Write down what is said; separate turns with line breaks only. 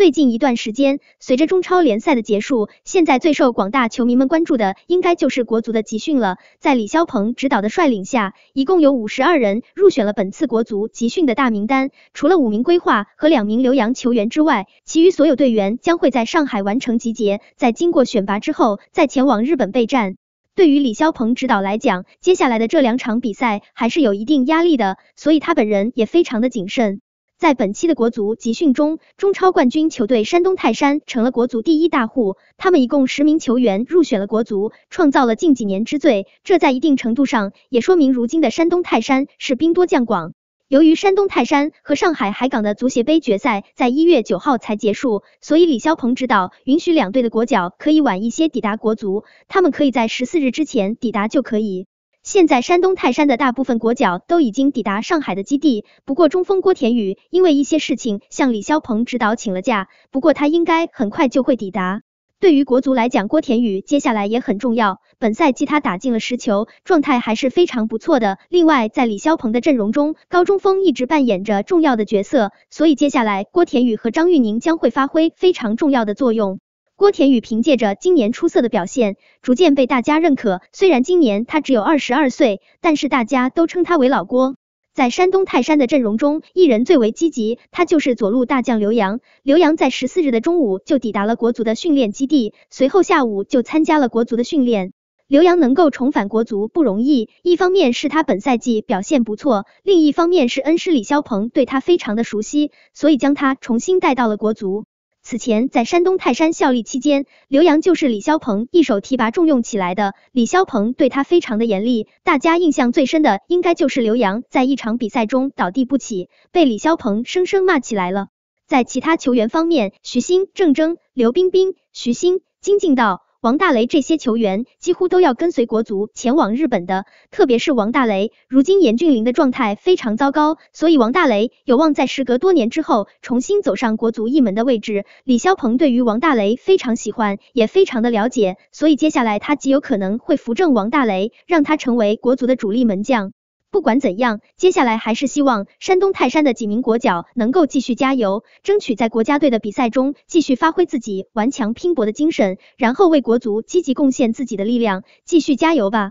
最近一段时间，随着中超联赛的结束，现在最受广大球迷们关注的，应该就是国足的集训了。在李霄鹏指导的率领下，一共有五十二人入选了本次国足集训的大名单。除了五名规划和两名留洋球员之外，其余所有队员将会在上海完成集结，在经过选拔之后，再前往日本备战。对于李霄鹏指导来讲，接下来的这两场比赛还是有一定压力的，所以他本人也非常的谨慎。在本期的国足集训中，中超冠军球队山东泰山成了国足第一大户，他们一共十名球员入选了国足，创造了近几年之最。这在一定程度上也说明，如今的山东泰山是兵多将广。由于山东泰山和上海海港的足协杯决赛在一月九号才结束，所以李霄鹏指导允许两队的国脚可以晚一些抵达国足，他们可以在十四日之前抵达就可以。现在山东泰山的大部分国脚都已经抵达上海的基地，不过中锋郭田宇因为一些事情向李霄鹏指导请了假，不过他应该很快就会抵达。对于国足来讲，郭田宇接下来也很重要，本赛季他打进了十球，状态还是非常不错的。另外在李霄鹏的阵容中，高中锋一直扮演着重要的角色，所以接下来郭田宇和张玉宁将会发挥非常重要的作用。郭田宇凭借着今年出色的表现，逐渐被大家认可。虽然今年他只有二十二岁，但是大家都称他为老郭。在山东泰山的阵容中，一人最为积极，他就是左路大将刘洋。刘洋在十四日的中午就抵达了国足的训练基地，随后下午就参加了国足的训练。刘洋能够重返国足不容易，一方面是他本赛季表现不错，另一方面是恩师李霄鹏对他非常的熟悉，所以将他重新带到了国足。此前在山东泰山效力期间，刘洋就是李霄鹏一手提拔重用起来的。李霄鹏对他非常的严厉，大家印象最深的应该就是刘洋在一场比赛中倒地不起，被李霄鹏生生骂起来了。在其他球员方面，徐新、郑铮、刘彬彬、徐新、金敬道。王大雷这些球员几乎都要跟随国足前往日本的，特别是王大雷。如今严俊凌的状态非常糟糕，所以王大雷有望在时隔多年之后重新走上国足一门的位置。李霄鹏对于王大雷非常喜欢，也非常的了解，所以接下来他极有可能会扶正王大雷，让他成为国足的主力门将。不管怎样，接下来还是希望山东泰山的几名国脚能够继续加油，争取在国家队的比赛中继续发挥自己顽强拼搏的精神，然后为国足积极贡献自己的力量，继续加油吧！